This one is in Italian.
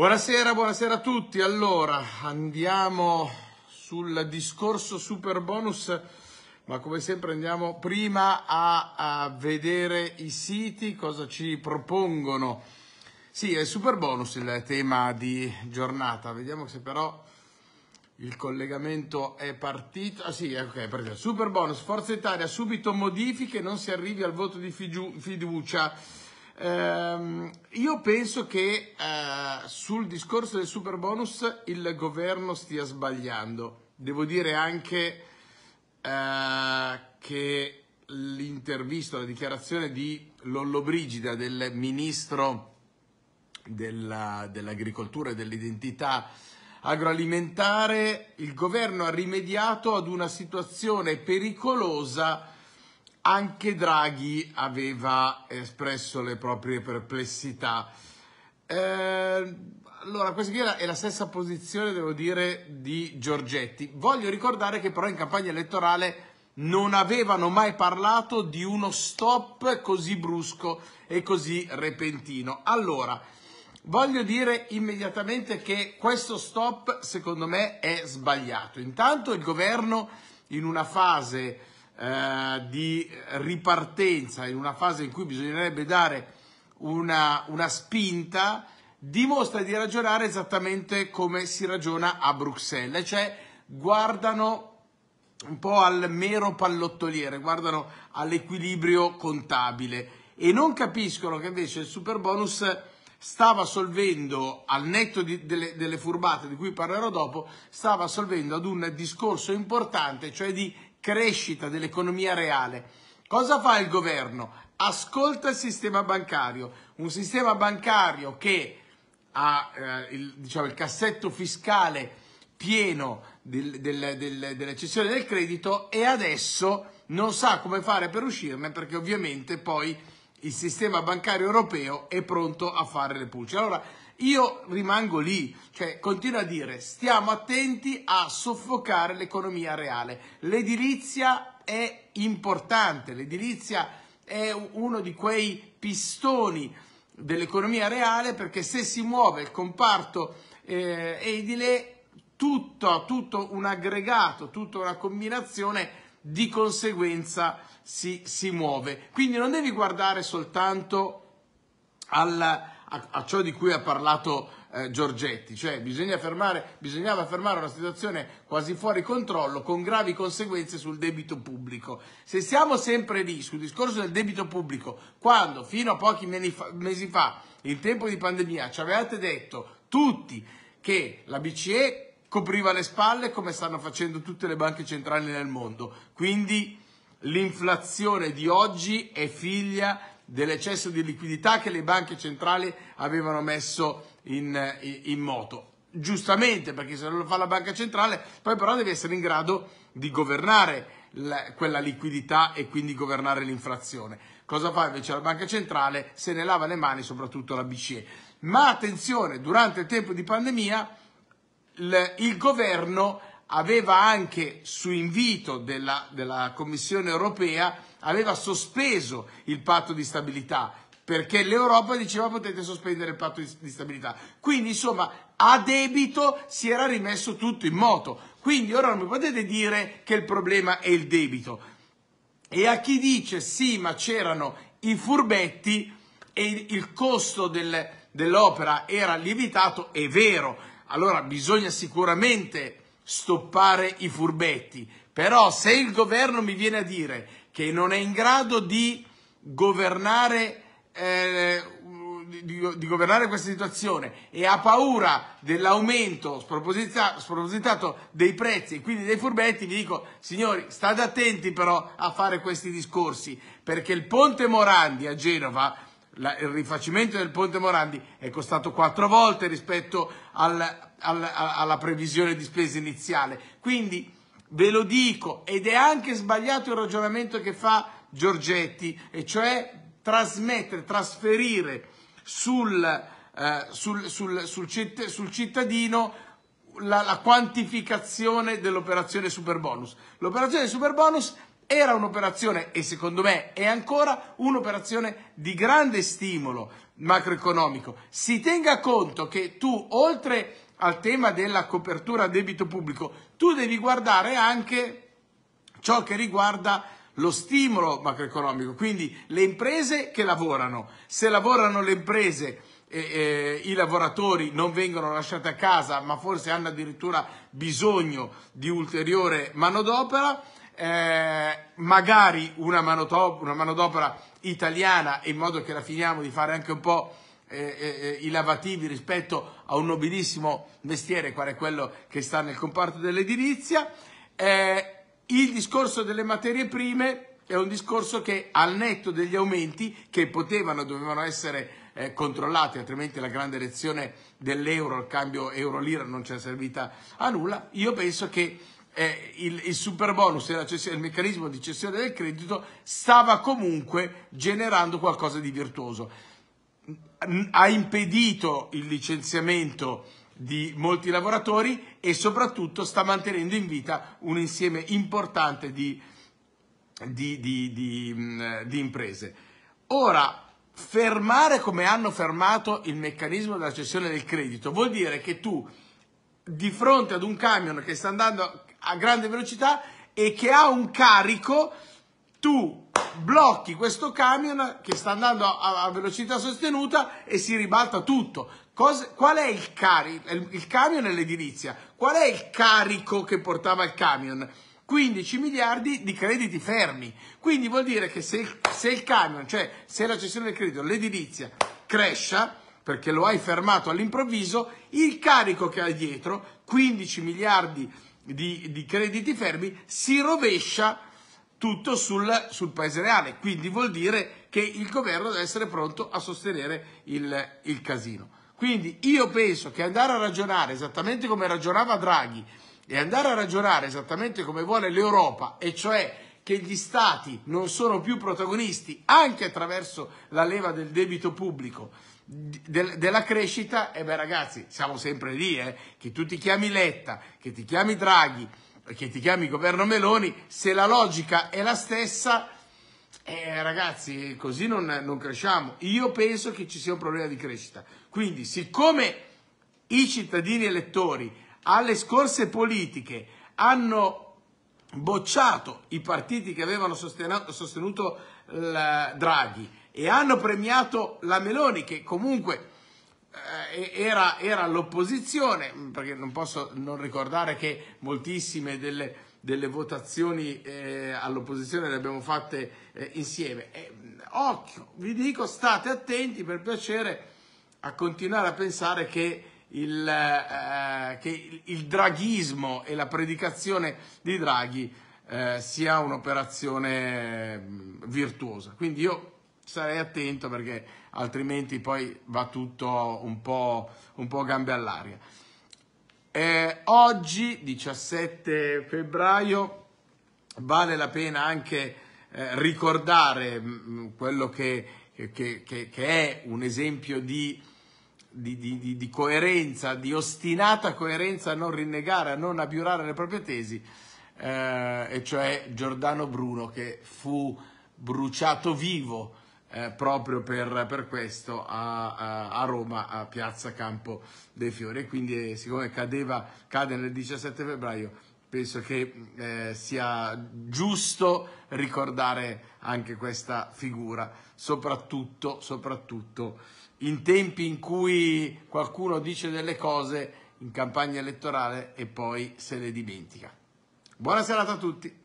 Buonasera, buonasera a tutti. Allora, andiamo sul discorso super bonus, ma come sempre andiamo prima a, a vedere i siti, cosa ci propongono. Sì, è super bonus il tema di giornata, vediamo se però il collegamento è partito. Ah sì, ok, partito. Super bonus, Forza Italia, subito modifiche, non si arrivi al voto di fiducia. Eh, io penso che eh, sul discorso del super bonus il governo stia sbagliando. Devo dire anche eh, che l'intervista, la dichiarazione di Lollobrigida, del ministro della, dell'agricoltura e dell'identità agroalimentare, il governo ha rimediato ad una situazione pericolosa anche Draghi aveva espresso le proprie perplessità. Eh, allora, questa qui è la stessa posizione, devo dire, di Giorgetti. Voglio ricordare che però in campagna elettorale non avevano mai parlato di uno stop così brusco e così repentino. Allora, voglio dire immediatamente che questo stop, secondo me, è sbagliato. Intanto il governo, in una fase eh, di ripartenza, in una fase in cui bisognerebbe dare una, una spinta, dimostra di ragionare esattamente come si ragiona a Bruxelles, cioè guardano un po' al mero pallottoliere, guardano all'equilibrio contabile e non capiscono che invece il super bonus stava solvendo, al netto di, delle, delle furbate di cui parlerò dopo, stava solvendo ad un discorso importante, cioè di crescita dell'economia reale. Cosa fa il governo? Ascolta il sistema bancario, un sistema bancario che ha eh, il, diciamo, il, cassetto fiscale pieno del, del, del, dell'eccessione del credito e adesso non sa come fare per uscirne perché ovviamente poi il sistema bancario europeo è pronto a fare le pulce. Allora io rimango lì, cioè, continua a dire, stiamo attenti a soffocare l'economia reale. L'edilizia è importante, l'edilizia è uno di quei pistoni dell'economia reale perché se si muove il comparto eh, edile, tutto, tutto un aggregato, tutta una combinazione di conseguenza si, si muove. Quindi non devi guardare soltanto al, a, a ciò di cui ha parlato eh, Giorgetti, cioè bisogna fermare, bisognava fermare una situazione quasi fuori controllo con gravi conseguenze sul debito pubblico. Se siamo sempre lì sul discorso del debito pubblico, quando fino a pochi mesi fa, in tempo di pandemia, ci avevate detto tutti che la BCE copriva le spalle come stanno facendo tutte le banche centrali nel mondo. Quindi l'inflazione di oggi è figlia dell'eccesso di liquidità che le banche centrali avevano messo in, eh, in moto giustamente perché se non lo fa la banca centrale poi però deve essere in grado di governare la, quella liquidità e quindi governare l'inflazione cosa fa invece la banca centrale se ne lava le mani soprattutto la BCE ma attenzione durante il tempo di pandemia il, il governo aveva anche, su invito della, della Commissione europea, aveva sospeso il patto di stabilità perché l'Europa diceva potete sospendere il patto di stabilità. Quindi insomma a debito si era rimesso tutto in moto. Quindi ora non mi potete dire che il problema è il debito. E a chi dice sì ma c'erano i furbetti e il costo del, dell'opera era lievitato, è vero. Allora bisogna sicuramente stoppare i furbetti. Però se il governo mi viene a dire che non è in grado di governare, eh, di, di governare questa situazione e ha paura dell'aumento spropositato, spropositato dei prezzi e quindi dei furbetti, vi dico, signori, state attenti però a fare questi discorsi, perché il ponte Morandi a Genova la, il rifacimento del ponte Morandi è costato quattro volte rispetto al, al, alla previsione di spesa iniziale. Quindi ve lo dico, ed è anche sbagliato il ragionamento che fa Giorgetti, e cioè trasmettere, trasferire sul, eh, sul, sul, sul cittadino la, la quantificazione dell'operazione super bonus. L'operazione super bonus era un'operazione, e secondo me è ancora un'operazione di grande stimolo macroeconomico. Si tenga conto che tu, oltre al tema della copertura a debito pubblico, tu devi guardare anche ciò che riguarda lo stimolo macroeconomico, quindi le imprese che lavorano. Se lavorano le imprese, eh, eh, i lavoratori non vengono lasciati a casa, ma forse hanno addirittura bisogno di ulteriore manodopera, eh, magari una, manodop- una, manodopera italiana in modo che la finiamo di fare anche un po' eh, eh, eh i lavativi rispetto a un nobilissimo mestiere quale quello che sta nel comparto dell'edilizia. Eh, il discorso delle materie prime è un discorso che al netto degli aumenti che potevano, e dovevano essere eh, controllati, altrimenti la grande lezione dell'euro, il cambio euro-lira non ci è servita a nulla, io penso che eh, il, il super bonus e il meccanismo di cessione del credito stava comunque generando qualcosa di virtuoso. Ha impedito il licenziamento di molti lavoratori e soprattutto sta mantenendo in vita un insieme importante di, di, di, di imprese. Ora, fermare come hanno fermato il meccanismo della cessione del credito vuol dire che tu di fronte ad un camion che sta andando a grande velocità e che ha un carico, tu blocchi questo camion che sta andando a, a velocità sostenuta e si ribalta tutto. Cos qual è il carico? Il, il camion è l'edilizia. Qual è il carico che portava il camion? 15 miliardi di crediti fermi. Quindi vuol dire che se, se il camion, cioè se la cessione del credito, l'edilizia, cresce perché lo hai fermato all'improvviso, il carico che hai dietro, 15 miliardi di, di crediti fermi, si rovescia tutto sul, sul, paese reale, quindi vuol dire che il governo deve essere pronto a sostenere il, il casino. Quindi io penso che andare a ragionare esattamente come ragionava Draghi e andare a ragionare esattamente come vuole l'Europa, e cioè che gli stati non sono più protagonisti anche attraverso la leva del debito pubblico, de, della crescita, e eh beh ragazzi, siamo sempre lì, eh? che tu ti chiami Letta, che ti chiami Draghi, che ti chiami governo Meloni, se la logica è la stessa, eh, ragazzi, così non, non cresciamo. Io penso che ci sia un problema di crescita. Quindi, siccome i cittadini elettori alle scorse politiche hanno bocciato i partiti che avevano sostenuto, sostenuto Draghi e hanno premiato la Meloni che comunque eh, era, era all'opposizione, mm, perché non posso non ricordare che moltissime delle, delle votazioni eh, all'opposizione le abbiamo fatte eh, insieme. Mm, occhio, vi dico, state attenti per piacere a continuare a pensare che il, eh, che il draghismo e la predicazione di Draghi eh, sia un'operazione mm, virtuosa. Quindi io sarei attento perché altrimenti poi va tutto un po', un po gambe all'aria. Eh, oggi, 17 febbraio, vale la pena anche eh, ricordare mh, mm, mm, quello che, che, che, che, è un esempio di, di, di, di, coerenza, di ostinata coerenza a non rinnegare, a non abiurare le proprie tesi, eh, e cioè Giordano Bruno che fu bruciato vivo eh, proprio per, per questo a, a, a, Roma, a Piazza Campo dei Fiori. E quindi, eh, siccome cadeva, cade nel 17 febbraio, penso che eh, sia giusto ricordare anche questa figura, soprattutto, soprattutto in tempi in cui qualcuno dice delle cose in campagna elettorale e poi se le dimentica. Buona serata a tutti!